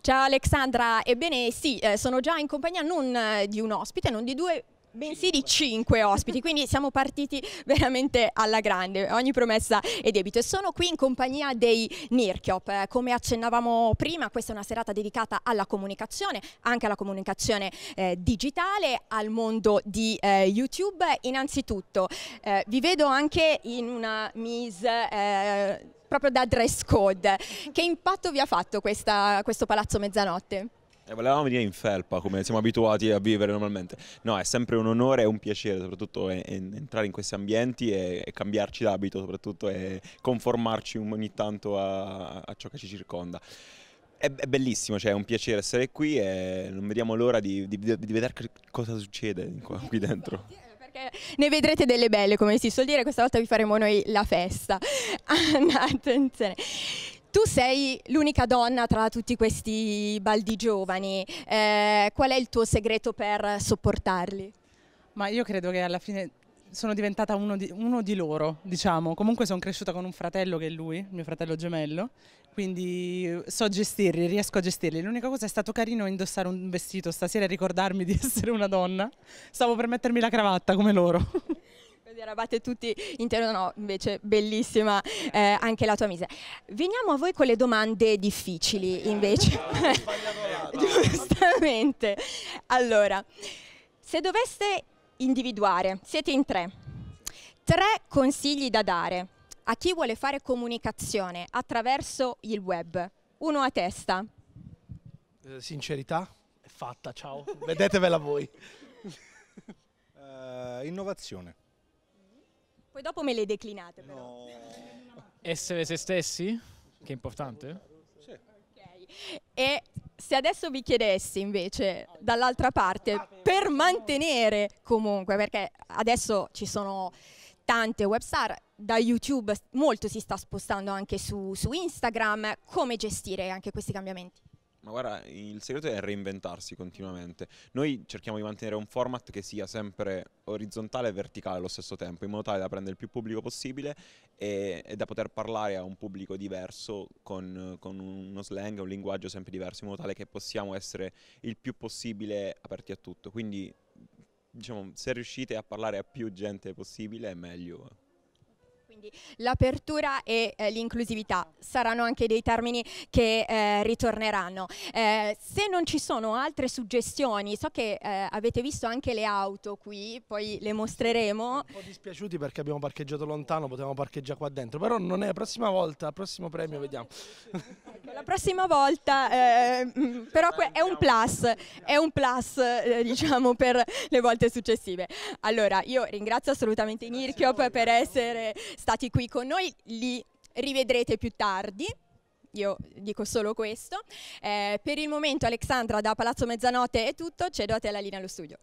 Ciao Alexandra, ebbene sì, eh, sono già in compagnia non eh, di un ospite, non di due, bensì di 5 ospiti, quindi siamo partiti veramente alla grande, ogni promessa è debito. E sono qui in compagnia dei NIRCHIOP, eh, come accennavamo prima, questa è una serata dedicata alla comunicazione, anche alla comunicazione eh, digitale, al mondo di eh, YouTube. Innanzitutto eh, vi vedo anche in una mise eh, proprio da dress code. Che impatto vi ha fatto questa, questo palazzo mezzanotte? E eh, volevamo venire in felpa, come siamo abituati a vivere normalmente. No, è sempre un onore e un piacere, soprattutto e, e entrare in questi ambienti e, e cambiarci d'abito, soprattutto e conformarci ogni tanto a, a ciò che ci circonda è, bellissimo, cioè è un piacere essere qui e non vediamo l'ora di, di, di, vedere cosa succede qui dentro. Eh, perché ne vedrete delle belle, come si suol dire, questa volta vi faremo noi la festa. Anna, attenzione tu sei l'unica donna tra tutti questi baldi giovani, eh, qual è il tuo segreto per sopportarli? Ma io credo che alla fine sono diventata uno di, uno di loro, diciamo, comunque sono cresciuta con un fratello che è lui, mio fratello gemello, quindi eh, so gestirli, riesco a gestirli. L'unica cosa è stato carino indossare un vestito stasera e ricordarmi di essere una donna, stavo per mettermi la cravatta come loro. vi eravate tutti in no, invece bellissima eh, anche la tua mise. Veniamo a voi con le domande difficili invece. Giustamente. Allora, se doveste individuare, siete in tre, tre consigli da dare a chi vuole fare comunicazione attraverso il web, uno a testa. Eh, sincerità, è fatta, ciao, vedetevela voi. Uh, innovazione. Poi dopo me le declinate però. No. Essere se stessi, che è importante. Sì. Okay. E se adesso vi chiedessi invece dall'altra parte per mantenere comunque, perché adesso ci sono tante webstar, da YouTube molto si sta spostando anche su, su Instagram, come gestire anche questi cambiamenti? Ma guarda, il segreto è reinventarsi continuamente. Noi cerchiamo di mantenere un format che sia sempre orizzontale e verticale allo stesso tempo, in modo tale da prendere il più pubblico possibile e, e da poter parlare a un pubblico diverso con, con, uno slang, un linguaggio sempre diverso, in modo tale che possiamo essere il più possibile aperti a tutto. Quindi, diciamo, se riuscite a parlare a più gente possibile è meglio. Quindi l'apertura e eh, l'inclusività saranno anche dei termini che eh, ritorneranno. Eh, se non ci sono altre suggestioni, so che eh, avete visto anche le auto qui, poi le mostreremo. Un po' dispiaciuti perché abbiamo parcheggiato lontano, potevamo parcheggiare qua dentro, però non è la prossima volta, prossimo premio vediamo. Ecco, la prossima volta, eh, mm, però è un plus, è un plus eh, diciamo per le volte successive. Allora, io ringrazio assolutamente Nirchiop per essere stato stati qui con noi, li rivedrete più tardi. Io dico solo questo. Eh, per il momento Alexandra da Palazzo Mezzanotte è tutto, cedo a te la linea allo studio.